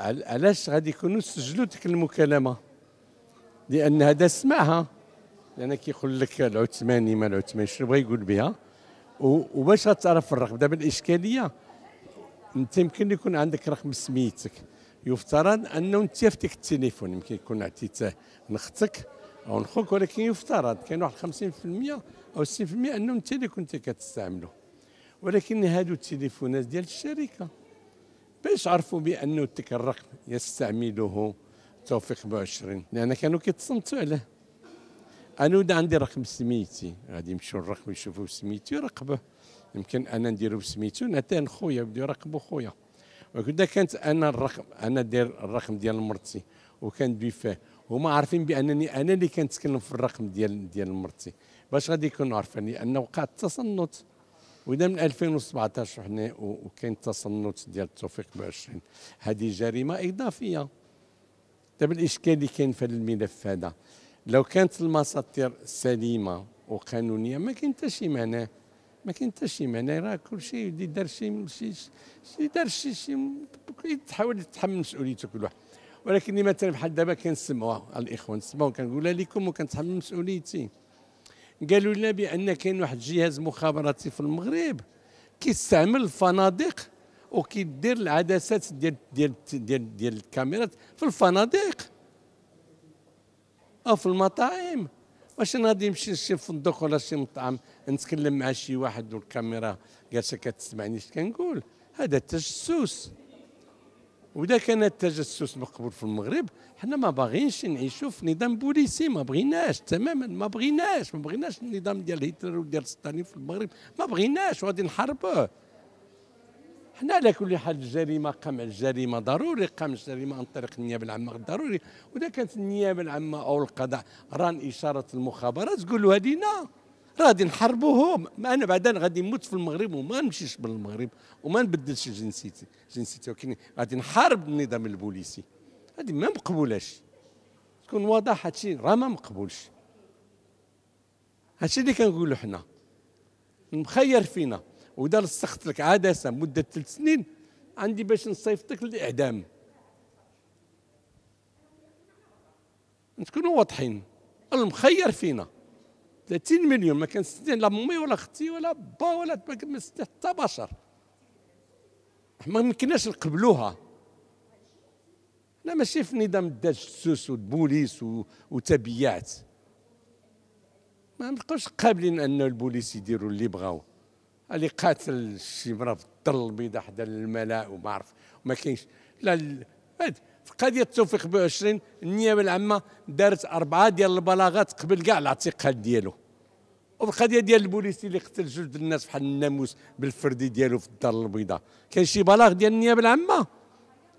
علاش غادي يكونوا سجلوا ديك المكالمه لان هذا سمعها لان كيقول لك العثماني ما العثماني شنو بغى يقول بها وباش غتعرف الرقم دابا الاشكاليه انت يمكن يكون عندك رقم سميتك يفترض انه انت في ديك التليفون يمكن يكون عطيته لختك او لخوك ولكن يفترض كاين واحد 50% او 60% انه انت اللي كنت كتستعمله ولكن هادو التليفونات ديال الشركه باش عرفوا بانه تلك الرقم يستعمله توفيق 24 لان كانوا كيتصنتوا عليه انا ودا عندي رقم سميتي غادي يمشيو الرقم يشوفوا سميتي يراقبه يمكن انا نديرو سميتو نتان خويا بدو يراقبوا خويا اذا كانت انا الرقم انا داير الرقم ديال مرتي وكان بيفاه هما عارفين بانني انا اللي كنتكلم في الرقم ديال ديال مرتي باش غادي يكونوا عارفين لان وقع التصنت وده من 2017 حنا وكاين تصنت ديال التوفيق ب 20 هذه جريمه اضافيه دابا طيب الاشكال اللي كاين في هذا الملف هذا لو كانت المساطير سليمه وقانونيه ما كاين حتى شي معنى ما كاين حتى شي معنى راه كلشي اللي دار شي شي دار شي شي تحاول تتحمل مسؤوليته كل واحد ولكن مثلا بحال دابا كنسمعوها الاخوان نسمعوا كنقولها لكم وكنتحمل مسؤوليتي قالوا لنا بان كاين واحد الجهاز مخابراتي في المغرب كيستعمل الفنادق وكيدير العدسات ديال ديال ديال ديال الكاميرات في الفنادق او في المطاعم واش انا غادي نمشي لشي فندق ولا شي مطعم نتكلم مع شي واحد والكاميرا جالسه كتسمعني اش كنقول هذا تجسس واذا كان التجسس مقبول في المغرب حنا ما باغينش نعيشوا في نظام بوليسي ما بغيناش تماما ما بغيناش ما بغيناش النظام ديال هتلر وديال ستالين في المغرب ما بغيناش وغادي نحاربوه حنا على كل حال الجريمه قمع الجريمه ضروري قمع الجريمه عن طريق النيابه العامه ضروري واذا كانت النيابه العامه او القضاء ران اشاره المخابرات قولوها لينا غادي نحاربوهم انا بعدين غادي نموت في المغرب وما نمشيش من المغرب وما نبدلش جنسيتي جنسيتي ولكن غادي نحارب النظام البوليسي هذه ما مقبولاش تكون واضح هادشي راه ما مقبولش هادشي اللي كنقولو حنا المخير فينا واذا لصقت لك عدسه مده ثلاث سنين عندي باش نصيفطك للاعدام نكونوا واضحين المخير فينا 30 مليون ما كنستنى لا مي ولا اختي ولا با ولا ما حتى بشر ما يمكنناش نقبلوها لا ماشي في نظام الدج السوس والبوليس وتبيات ما نبقاوش قابلين ان البوليس يديروا اللي بغاو اللي قاتل شي مرا في الدار البيضاء حدا الملاء وما عرف ما كاينش لا قضيه توفيق 20 النيابه العامه دارت اربعه ديال البلاغات قبل كاع الاعتقال ديالو القضية ديال البوليسي اللي قتل جوج الناس بحال الناموس بالفردي ديالو في الدار البيضاء كاين شي بلاغ ديال النيابه العامه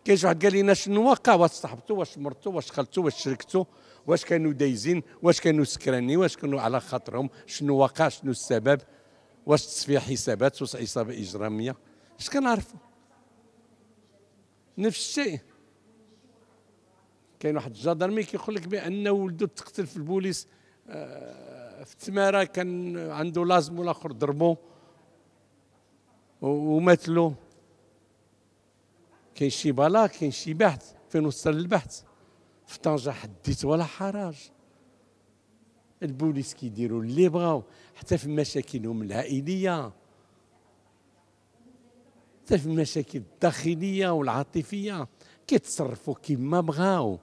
كاين شي واحد قال لنا شنو واقع واش صاحبته واش مرتو واش خالتو واش شركتو واش كانوا دايزين واش كانوا سكراني واش كانوا على خاطرهم شنو واقع شنو السبب واش تصفيه حسابات واش عصابه اجراميه اش كنعرفوا نفس الشيء كاين واحد الجدرمي كيقول لك بان ولده تقتل في البوليس آه، في التماره كان عنده لازم والاخر ضربو وماتلو كاين شي بلا كاين شي بحث فين وصل البحث في طنجه حديت ولا حرج البوليس كيديروا اللي بغاو حتى في مشاكلهم العائليه حتى في المشاكل الداخليه والعاطفيه كيتصرفوا كما بغاو